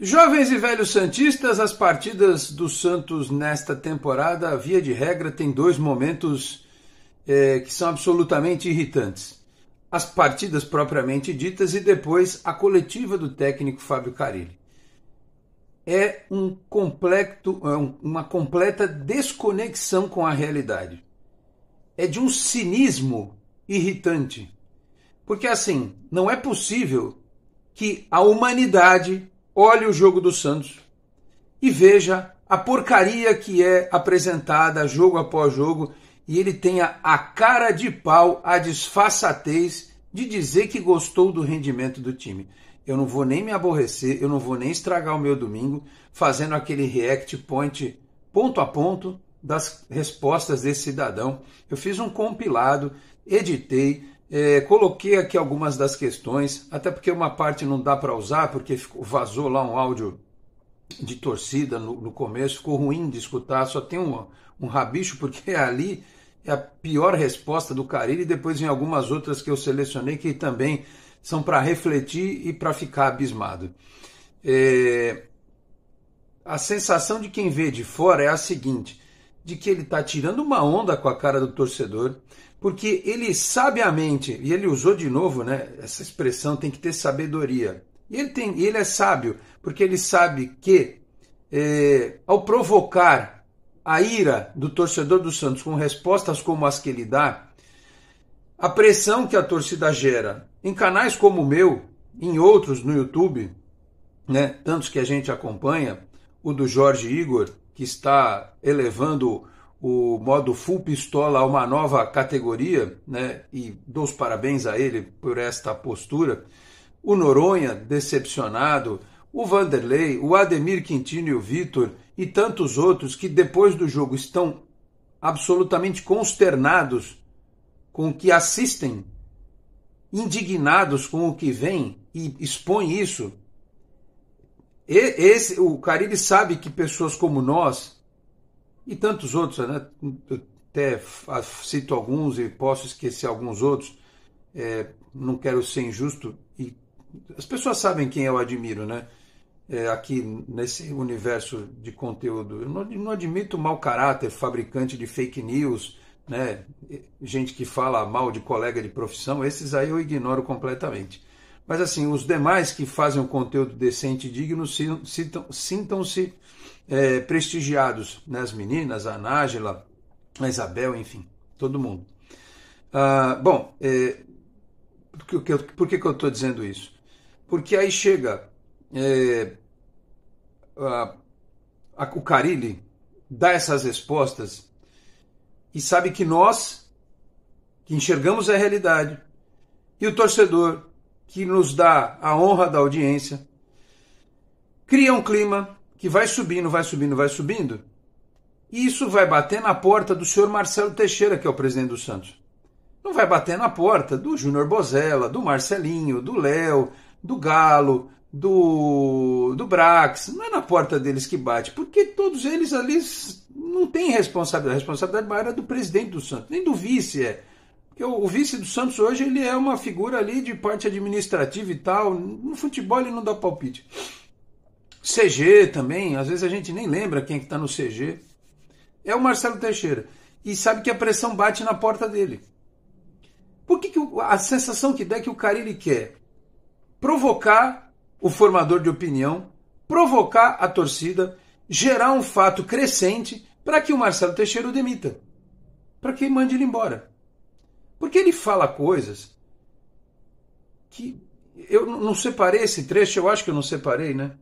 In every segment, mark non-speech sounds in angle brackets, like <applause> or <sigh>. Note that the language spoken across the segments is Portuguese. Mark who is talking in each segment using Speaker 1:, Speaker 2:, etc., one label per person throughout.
Speaker 1: Jovens e velhos Santistas, as partidas do Santos nesta temporada, via de regra, tem dois momentos é, que são absolutamente irritantes. As partidas propriamente ditas e depois a coletiva do técnico Fábio Carilli. É um completo, é uma completa desconexão com a realidade. É de um cinismo irritante. Porque assim, não é possível que a humanidade olhe o jogo do Santos e veja a porcaria que é apresentada jogo após jogo e ele tenha a cara de pau, a disfarçatez de dizer que gostou do rendimento do time. Eu não vou nem me aborrecer, eu não vou nem estragar o meu domingo fazendo aquele react point ponto a ponto das respostas desse cidadão. Eu fiz um compilado, editei, é, coloquei aqui algumas das questões, até porque uma parte não dá para usar, porque ficou, vazou lá um áudio de torcida no, no, começo, ficou ruim de escutar, só tem um, um rabicho, porque <laughs> ali é a pior resposta do Carilli, e depois em algumas outras que eu selecionei que também são para refletir e para ficar abismado. É... A sensação de quem vê de fora é a seguinte: de que ele está tirando uma onda com a cara do torcedor, porque ele sabiamente, e ele usou de novo, né? Essa expressão tem que ter sabedoria. E ele, tem, ele é sábio, porque ele sabe que é, ao provocar a ira do torcedor do Santos com respostas como as que ele dá, a pressão que a torcida gera em canais como o meu, em outros no YouTube, né, tantos que a gente acompanha, o do Jorge Igor, que está elevando o modo full pistola a uma nova categoria, né? E dou os parabéns a ele por esta postura. O Noronha decepcionado, o Vanderlei, o Ademir Quintino e o Vitor e tantos outros que depois do jogo estão absolutamente consternados com o que assistem, indignados com o que vem e expõe isso. E, esse, o Caribe sabe que pessoas como nós e tantos outros, né? até cito alguns e posso esquecer alguns outros. É, não quero ser injusto e as pessoas sabem quem eu admiro, né? É, aqui nesse universo de conteúdo, eu não, não admito mau caráter, fabricante de fake news, né? Gente que fala mal de colega de profissão, esses aí eu ignoro completamente. Mas assim, os demais que fazem um conteúdo decente e digno sintam-se é, prestigiados, né? as meninas, a Nájila, a Isabel, enfim, todo mundo. Ah, bom, é, por, que, por que, que eu estou dizendo isso? Porque aí chega é, a, a, o Carilli, dá essas respostas e sabe que nós, que enxergamos a realidade, e o torcedor, que nos dá a honra da audiência, cria um clima que vai subindo, vai subindo, vai subindo, e isso vai bater na porta do senhor Marcelo Teixeira, que é o presidente do Santos. Não vai bater na porta do Júnior Bozella, do Marcelinho, do Léo, do Galo, do, do Brax. Não é na porta deles que bate, porque todos eles ali não têm responsabilidade. A responsabilidade maior é do presidente do Santos, nem do vice é. Porque o, o vice do Santos hoje ele é uma figura ali de parte administrativa e tal. No futebol ele não dá palpite. CG também, às vezes a gente nem lembra quem é que está no CG. É o Marcelo Teixeira. E sabe que a pressão bate na porta dele. Por que, que a sensação que dá é que o Carilli quer provocar o formador de opinião, provocar a torcida, gerar um fato crescente para que o Marcelo Teixeira o demita, para que mande ele embora. Porque ele fala coisas que eu não separei esse trecho, eu acho que eu não separei, né?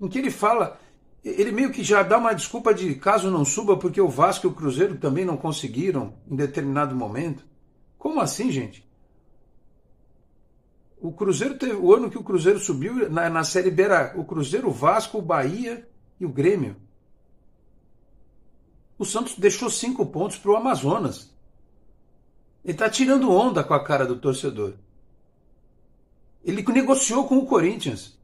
Speaker 1: em que ele fala, ele meio que já dá uma desculpa de caso não suba, porque o Vasco e o Cruzeiro também não conseguiram em determinado momento. Como assim, gente? O Cruzeiro teve, o ano que o Cruzeiro subiu na, na Série B era o Cruzeiro, o Vasco, o Bahia e o Grêmio. O Santos deixou cinco pontos para o Amazonas. Ele está tirando onda com a cara do torcedor. Ele negociou com o Corinthians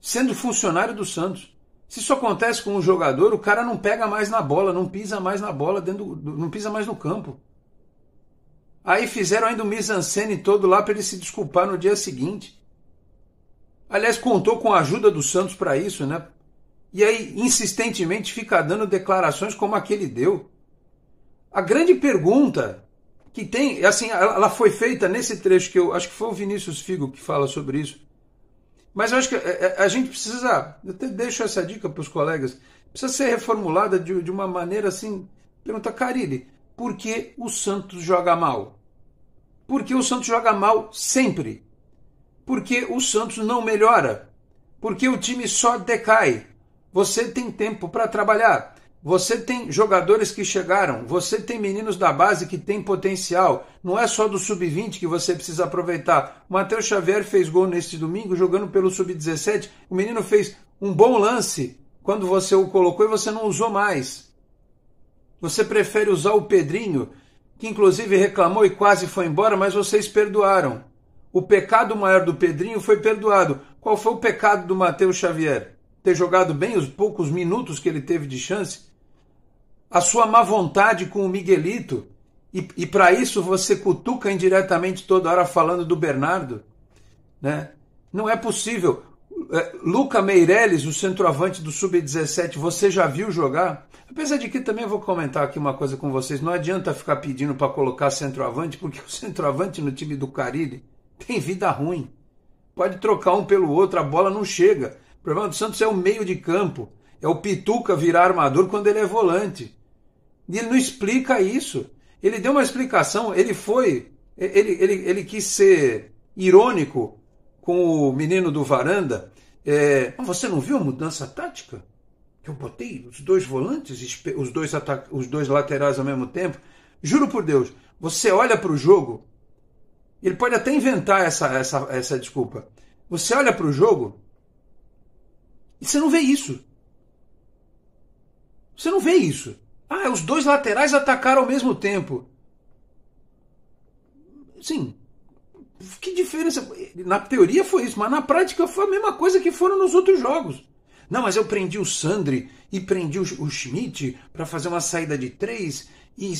Speaker 1: sendo funcionário do Santos. Se isso acontece com um jogador, o cara não pega mais na bola, não pisa mais na bola, dentro do, não pisa mais no campo. Aí fizeram ainda o mise-en-scène todo lá para ele se desculpar no dia seguinte. Aliás, contou com a ajuda do Santos para isso, né? E aí insistentemente fica dando declarações como aquele deu. A grande pergunta que tem, assim, ela foi feita nesse trecho que eu acho que foi o Vinícius Figo que fala sobre isso mas eu acho que a, é, é, a gente precisa, eu até deixo essa dica para os colegas, precisa ser reformulada de, de uma maneira assim. Pergunta, Carilli, por que o Santos joga mal? por que o Santos joga mal sempre. por que o Santos não melhora. por que o time só decai. Você tem tempo para trabalhar. Você tem jogadores que chegaram, você tem meninos da base que tem potencial. Não é só do sub-20 que você precisa aproveitar. O Matheus Xavier fez gol neste domingo jogando pelo sub-17. O menino fez um bom lance quando você o colocou e você não usou mais. Você prefere usar o Pedrinho, que inclusive reclamou e quase foi embora, mas vocês perdoaram. O pecado maior do Pedrinho foi perdoado. Qual foi o pecado do Matheus Xavier? Ter jogado bem os poucos minutos que ele teve de chance? a sua má vontade com o Miguelito, e, e para isso você cutuca indiretamente toda hora falando do Bernardo, né? Não é possível. É, Luca Meireles, o centroavante do Sub-17, você já viu jogar? Apesar de que também vou comentar aqui uma coisa com vocês: não adianta ficar pedindo para colocar centroavante, porque <laughs> o centroavante no time do Caribe tem vida ruim. Pode trocar um pelo outro, a bola não chega. O problema do Santos é o meio de campo. É o Pituca virar armador quando ele é volante. E ele não explica isso. Ele deu uma explicação, ele foi. Ele, ele, ele quis ser irônico com o menino do varanda. É, você não viu a mudança tática? Eu botei os dois volantes, os dois, os dois laterais ao mesmo tempo. Juro por Deus, você olha para o jogo, ele pode até inventar essa, essa, essa desculpa. Você olha para o jogo e você não vê isso. Você não vê isso. Ah, os dois laterais atacaram ao mesmo tempo. Sim. Que diferença. Na teoria foi isso, mas na prática foi a mesma coisa que foram nos outros jogos. Não, mas eu prendi o Sandri e prendi o Schmidt para fazer uma saída de três. E...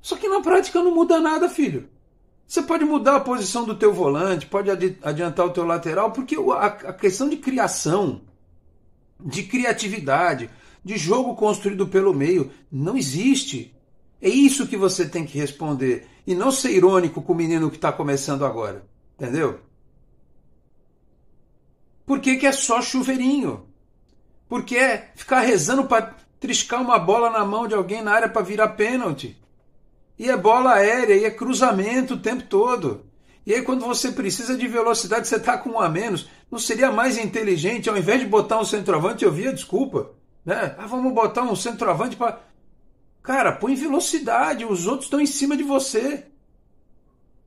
Speaker 1: Só que na prática não muda nada, filho. Você pode mudar a posição do teu volante, pode adiantar o teu lateral, porque a questão de criação, de criatividade, de jogo construído pelo meio. Não existe. É isso que você tem que responder. E não ser irônico com o menino que está começando agora. Entendeu? Por que, que é só chuveirinho? Por que é ficar rezando para triscar uma bola na mão de alguém na área para virar pênalti? E é bola aérea, e é cruzamento o tempo todo. E aí, quando você precisa de velocidade, você está com um a menos. Não seria mais inteligente, ao invés de botar um centroavante, eu via desculpa? Né? Ah, vamos botar um centroavante para. Cara, põe velocidade, os outros estão em cima de você.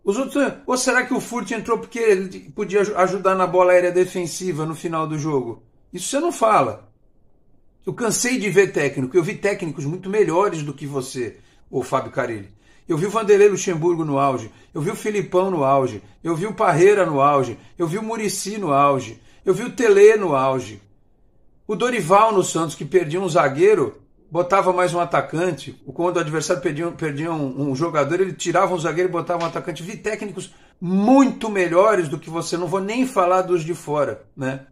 Speaker 1: Os outros. Ou será que o Furt entrou porque ele podia ajudar na bola aérea defensiva no final do jogo? Isso você não fala. Eu cansei de ver técnico. Eu vi técnicos muito melhores do que você, o Fábio Carilli. Eu vi o Vanderlei Luxemburgo no auge. Eu vi o Filipão no auge. Eu vi o Parreira no auge. Eu vi o Murici no auge. Eu vi o Tele no auge. O Dorival no Santos, que perdia um zagueiro, botava mais um atacante. Quando o adversário perdia, perdia um, um, jogador, ele tirava um zagueiro e botava um atacante. Vi técnicos muito melhores do que você. Não vou nem falar dos de fora, né?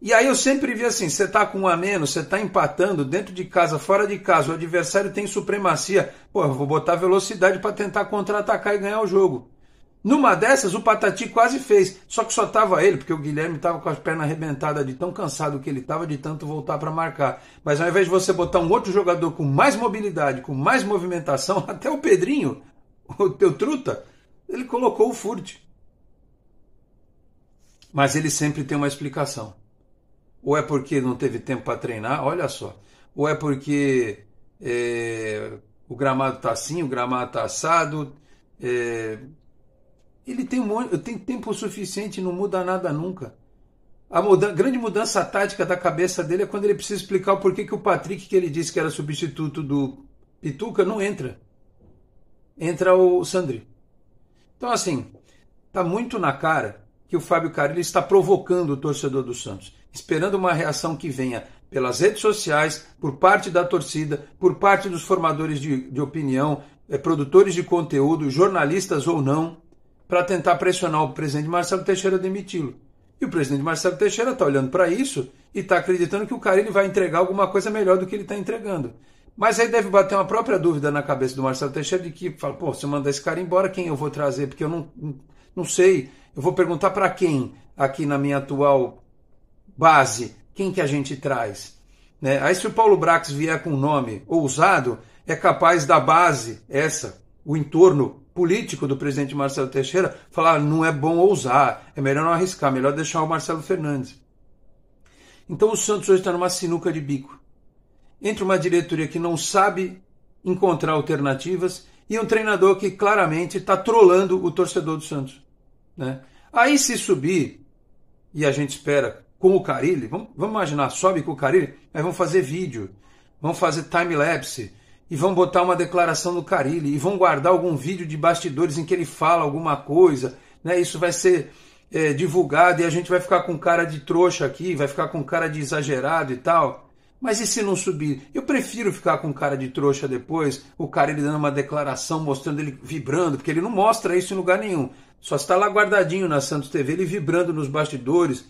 Speaker 1: E aí eu sempre vi assim, você tá com um a menos, você tá empatando dentro de casa, fora de casa, o adversário tem supremacia. Pô, eu vou botar velocidade para tentar contra-atacar e ganhar o jogo. Numa dessas, o Patati quase fez, só que só estava ele, porque o Guilherme estava com as pernas arrebentadas de tão cansado que ele estava de tanto voltar para marcar. Mas ao invés de você botar um outro jogador com mais mobilidade, com mais movimentação, <laughs> até o Pedrinho, o teu truta, ele colocou o Furt. Mas ele sempre tem uma explicação. Ou é porque não teve tempo para treinar, olha só. Ou é porque é, o gramado tá assim, o gramado tá assado. É, ele tem, um tem tempo suficiente, não muda nada nunca. A muda, grande mudança tática da cabeça dele é quando ele precisa explicar o porquê que o Patrick, que ele disse que era substituto do Pituca, não entra. Entra o Sandri. Então, assim, tá muito na cara que o Fábio Carilli está provocando o torcedor do Santos, esperando uma reação que venha pelas redes sociais, por parte da torcida, por parte dos formadores de, de opinião, é, produtores de conteúdo, jornalistas ou não para tentar pressionar o presidente Marcelo Teixeira a demiti-lo. E o presidente Marcelo Teixeira está olhando para isso e está acreditando que o cara ele vai entregar alguma coisa melhor do que ele está entregando. Mas aí deve bater uma própria dúvida na cabeça do Marcelo Teixeira de que fala, pô, se eu mandar esse cara embora, quem eu vou trazer? Porque eu não, não sei, eu vou perguntar para quem aqui na minha atual base, quem que a gente traz? Né? Aí se o Paulo Brax vier com um nome ousado, é capaz da base, essa, o entorno político do presidente Marcelo Teixeira falar ah, não é bom ousar, é melhor não arriscar, melhor deixar o Marcelo Fernandes. Então o Santos hoje está numa sinuca de bico. Entre uma diretoria que não sabe encontrar alternativas e um treinador que claramente está trolando o torcedor do Santos. Né? Aí se subir, e a gente espera com o Carilli, vamos, vamos imaginar, sobe com o Carilli, aí vão fazer vídeo, vão fazer time-lapse, e vão botar uma declaração do Carilli e vão guardar algum vídeo de bastidores em que ele fala alguma coisa, né? Isso vai ser é, divulgado e a gente vai ficar com cara de trouxa aqui, vai ficar com cara de exagerado e tal. Mas e se não subir? Eu prefiro ficar com cara de trouxa depois, o cara ele dando uma declaração, mostrando ele vibrando, porque ele não mostra isso em lugar nenhum. Só está lá guardadinho na Santos TV, ele vibrando nos bastidores,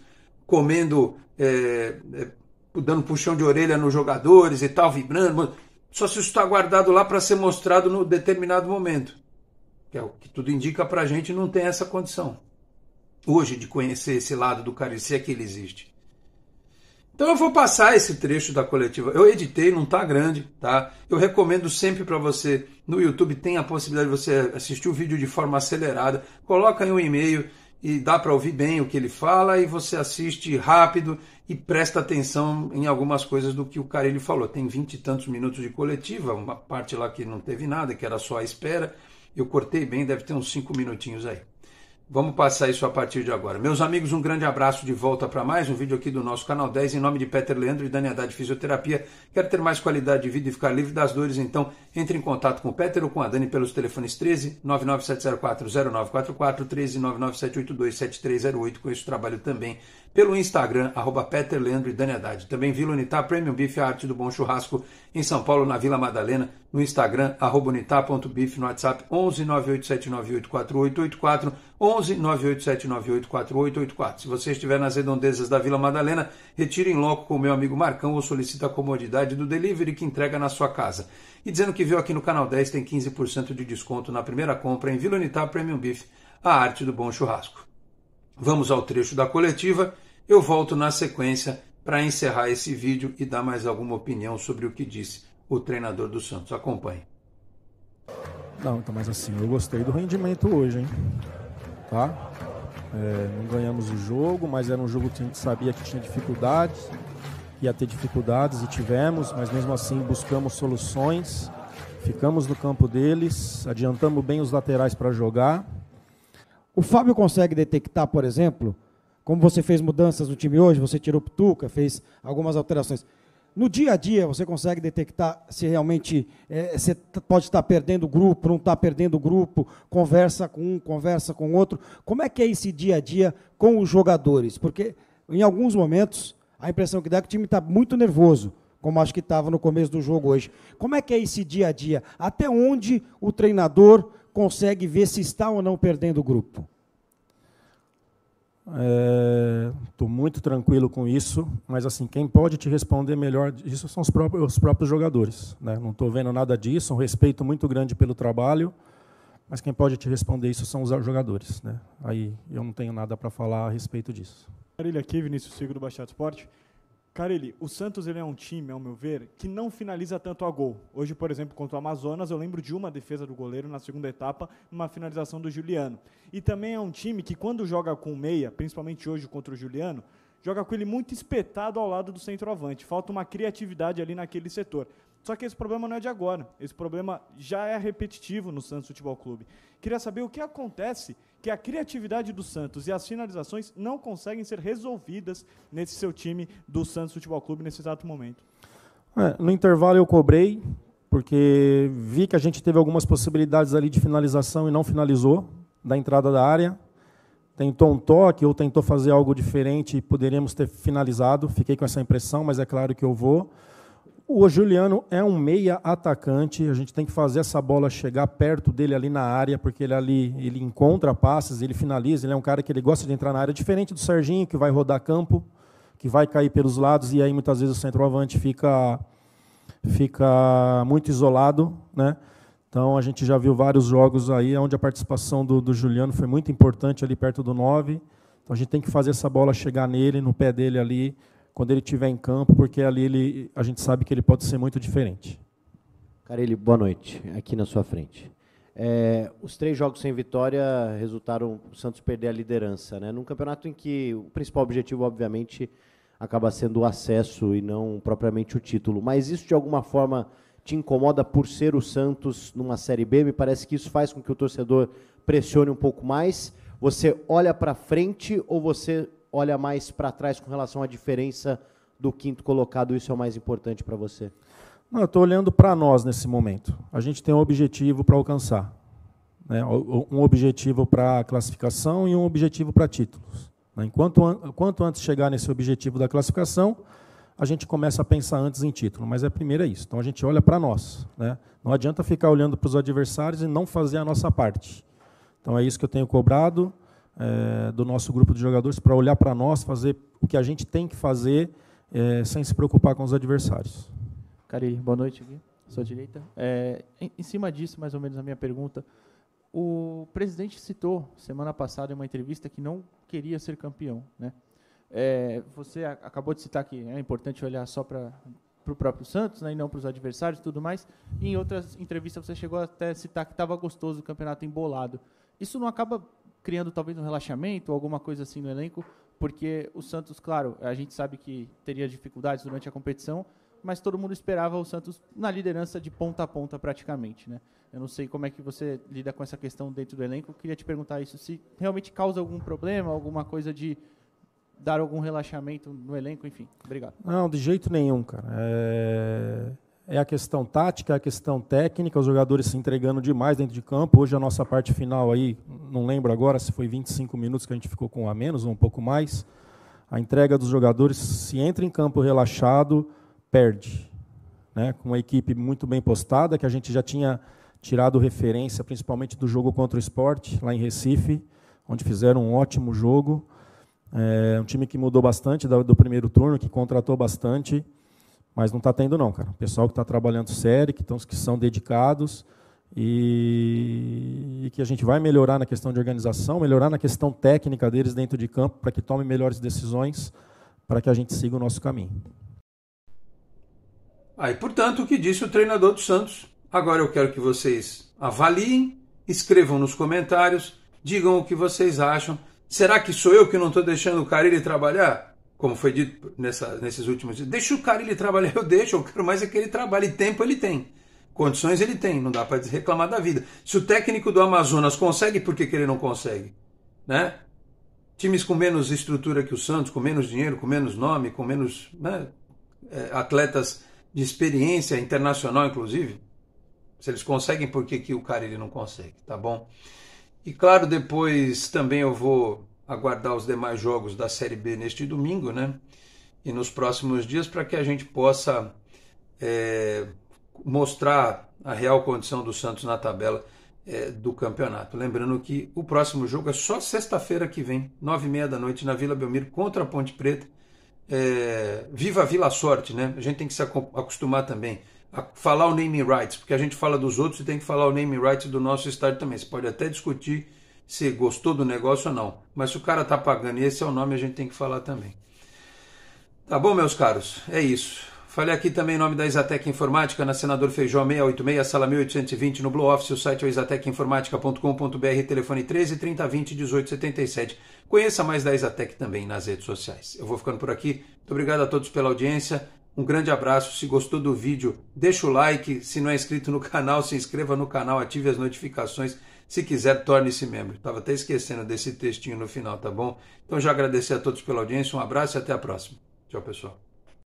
Speaker 1: comendo, é, é, dando puxão de orelha nos jogadores e tal, vibrando. Só se isso está guardado lá para ser mostrado no determinado momento. Que é o que tudo indica para a gente não tem essa condição. Hoje de conhecer esse lado do cara, é que ele existe. Então eu vou passar esse trecho da coletiva. Eu editei, não está grande, tá? Eu recomendo sempre para você no YouTube tem a possibilidade de você assistir o vídeo de forma acelerada. Coloca em um e-mail e dá para ouvir bem o que ele fala e você assiste rápido e presta atenção em algumas coisas do que o cara ele falou. Tem vinte e tantos minutos de coletiva, uma parte lá que não teve nada, que era só a espera. Eu cortei bem, deve ter uns cinco minutinhos aí. Vamos passar isso a partir de agora. Meus amigos, um grande abraço de volta para mais um vídeo aqui do nosso canal 10. Em nome de Peter Leandro e Dani Haddad Fisioterapia, quero ter mais qualidade de vida e ficar livre das dores, então entre em contato com o Peter ou com a Dani pelos telefones 13 997040944, 13 997827308. Conheço o trabalho também pelo Instagram, arroba Peter Leandro e Dani Haddad. Também Vila Unitar Premium Bife, a arte do bom churrasco, em São Paulo, na Vila Madalena no Instagram, unitar.bif, no WhatsApp 11 11987984884. 11 Se você estiver nas redondezas da Vila Madalena, retire em loco com o meu amigo Marcão ou solicita a comodidade do delivery que entrega na sua casa. E dizendo que viu aqui no Canal 10, tem 15% de desconto na primeira compra em Vila Unitar Premium Beef, a arte do bom churrasco. Vamos ao trecho da coletiva, eu volto na sequência para encerrar esse vídeo e dar mais alguma opinião sobre o que disse o treinador do Santos. Acompanhe.
Speaker 2: Não, então, mas assim, eu gostei do rendimento hoje, hein? Tá? É, não ganhamos o jogo, mas era um jogo que a gente sabia que tinha dificuldades, ia ter dificuldades e tivemos, mas mesmo assim buscamos soluções, ficamos no campo deles, adiantamos bem os laterais para jogar. O Fábio consegue detectar, por exemplo, como você fez mudanças no time hoje, você tirou o Ptuca, fez algumas alterações. No dia a dia, você consegue detectar se realmente é, você pode estar perdendo grupo, não está perdendo grupo, conversa com um, conversa com outro. Como é que é esse dia a dia com os jogadores? Porque em alguns momentos a impressão que dá é que o time está muito nervoso, como acho que estava no começo do jogo hoje. Como é que é esse dia a dia? Até onde o treinador consegue ver se está ou não perdendo o grupo? Estou é, muito tranquilo com isso, mas assim quem pode te responder melhor disso são os próprios, os próprios jogadores. Né? Não estou vendo nada disso, um respeito muito grande pelo trabalho, mas quem pode te responder isso são os jogadores. Né? Aí eu não tenho nada para falar a respeito disso. Marília aqui, Vinícius Sigo do Baixado Esporte. Carelli, o Santos ele é um time, ao meu ver, que não finaliza tanto a gol. Hoje, por exemplo, contra o Amazonas, eu lembro de uma defesa do goleiro na segunda etapa, uma finalização do Juliano. E também é um time que, quando joga com meia, principalmente hoje contra o Juliano, joga com ele muito espetado ao lado do centroavante. Falta uma criatividade ali naquele setor. Só que esse problema não é de agora. Esse problema já é repetitivo no Santos Futebol Clube. Queria saber o que acontece que a criatividade do Santos e as finalizações não conseguem ser resolvidas nesse seu time do Santos Futebol Clube nesse exato momento. É, no intervalo eu cobrei, porque vi que a gente teve algumas possibilidades ali de finalização e não finalizou da entrada da área. Tentou um toque ou tentou fazer algo diferente e poderíamos ter finalizado. Fiquei com essa impressão, mas é claro que eu vou. O Juliano é um meia atacante, a gente tem que fazer essa bola chegar perto dele ali na área, porque ele ali ele encontra passes, ele finaliza, ele é um cara que ele gosta de entrar na área, diferente do Serginho, que vai rodar campo, que vai cair pelos lados, e aí muitas vezes o centroavante fica, fica muito isolado. Né? Então a gente já viu vários jogos aí onde a participação do, do Juliano foi muito importante ali perto do 9. Então a gente tem que fazer essa bola chegar nele, no pé dele ali, quando ele estiver em campo, porque ali ele, a gente sabe que ele pode ser muito diferente. Carelli, boa noite. Aqui na sua frente. É, os três jogos sem vitória resultaram o Santos perder a liderança, né? Num campeonato em que o principal objetivo, obviamente, acaba sendo o acesso e não propriamente o título. Mas isso de alguma forma te incomoda por ser o Santos numa série B? Me parece que isso faz com que o torcedor pressione um pouco mais. Você olha para frente ou você olha mais para trás com relação à diferença do quinto colocado? Isso é o mais importante para você? Não, eu estou olhando para nós nesse momento. A gente tem um objetivo para alcançar. Né? Um objetivo para classificação e um objetivo para títulos. Né? Enquanto, quanto antes chegar nesse objetivo da classificação, a gente começa a pensar antes em título, mas é primeiro é isso. Então a gente olha para nós. Né? Não adianta ficar olhando para os adversários e não fazer a nossa parte. Então é isso que eu tenho cobrado é, do nosso grupo de jogadores para olhar para nós, fazer o que a gente tem que fazer é, sem se preocupar com os adversários. Cari, boa noite. Aqui, sua direita. É, em, em cima disso, mais ou menos a minha pergunta, o presidente citou semana passada em uma entrevista que não queria ser campeão, né? É, você acabou de citar que é importante olhar só para o próprio Santos, né, e não para os adversários, e tudo mais. E em outras entrevistas você chegou até a citar que estava gostoso o campeonato embolado. Isso não acaba criando talvez um relaxamento, alguma coisa assim no elenco, porque o Santos, claro, a gente sabe que teria dificuldades durante a competição, mas todo mundo esperava o Santos na liderança de ponta a ponta praticamente, né? Eu não sei como é que você lida com essa questão dentro do elenco. queria te perguntar isso se realmente causa algum problema, alguma coisa de dar algum relaxamento no elenco, enfim. Obrigado. Não, de jeito nenhum, cara. É é a questão tática, é a questão técnica, os jogadores se entregando demais dentro de campo. Hoje a nossa parte final aí, não lembro agora se foi 25 minutos que a gente ficou com um a menos ou um pouco mais. A entrega dos jogadores, se entra em campo relaxado, perde. Né? Com uma equipe muito bem postada, que a gente já tinha tirado referência, principalmente do jogo contra o esporte, lá em Recife, onde fizeram um ótimo jogo. É um time que mudou bastante do primeiro turno, que contratou bastante. Mas não está tendo, não, cara. O pessoal que está trabalhando sério, que, tão, que são dedicados e, e, que a gente vai melhorar na questão de organização, melhorar na questão técnica deles dentro de campo, para que tomem melhores decisões, para que a gente siga o nosso caminho.
Speaker 1: Aí, portanto, o que disse o treinador do Santos. Agora eu quero que vocês avaliem, escrevam nos comentários, digam o que vocês acham. Será que sou eu que não estou deixando o Carille trabalhar? como foi dito nessa, nesses últimos dias, deixa o cara ele trabalhar, <laughs> eu deixo, eu quero mais é que ele trabalhe. Tempo ele tem, condições ele tem, não dá para reclamar da vida. Se o técnico do Amazonas consegue, por que, que ele não consegue? Né? Times com menos estrutura que o Santos, com menos dinheiro, com menos nome, com menos né, é, atletas de experiência internacional, inclusive, se eles conseguem, por que, que o cara ele não consegue, tá bom? E claro, depois também eu vou aguardar os demais jogos da Série B neste domingo, né? E nos próximos dias para que a gente possa é, mostrar a real condição do Santos na tabela é, do campeonato. Lembrando que o próximo jogo é só sexta-feira que vem, nove e meia da noite na Vila Belmiro contra a Ponte Preta. É, viva a Vila Sorte, né? A gente tem que se acostumar também a falar o naming rights, porque a gente fala dos outros e tem que falar o naming rights do nosso estádio também. Você pode até discutir se gostou do negócio ou não. Mas se o cara tá pagando, e esse é o nome, a gente tem que falar também. Tá bom, meus caros? É isso. Falei aqui também em nome da Isatec Informática, na Senador Feijó 686, sala 1820, no Blue Office, o site é isatecinformatica.com.br, telefone 13 3020 1877. Conheça mais da Isatec também nas redes sociais. Eu vou ficando por aqui. Muito obrigado a todos pela audiência. Um grande abraço. Se gostou do vídeo, deixa o like. Se não é inscrito no canal, se inscreva no canal, ative as notificações. Se quiser, torne-se membro. Estava até esquecendo desse textinho no final, tá bom? Então já agradecer a todos pela audiência, um abraço e até a próxima. Tchau, pessoal.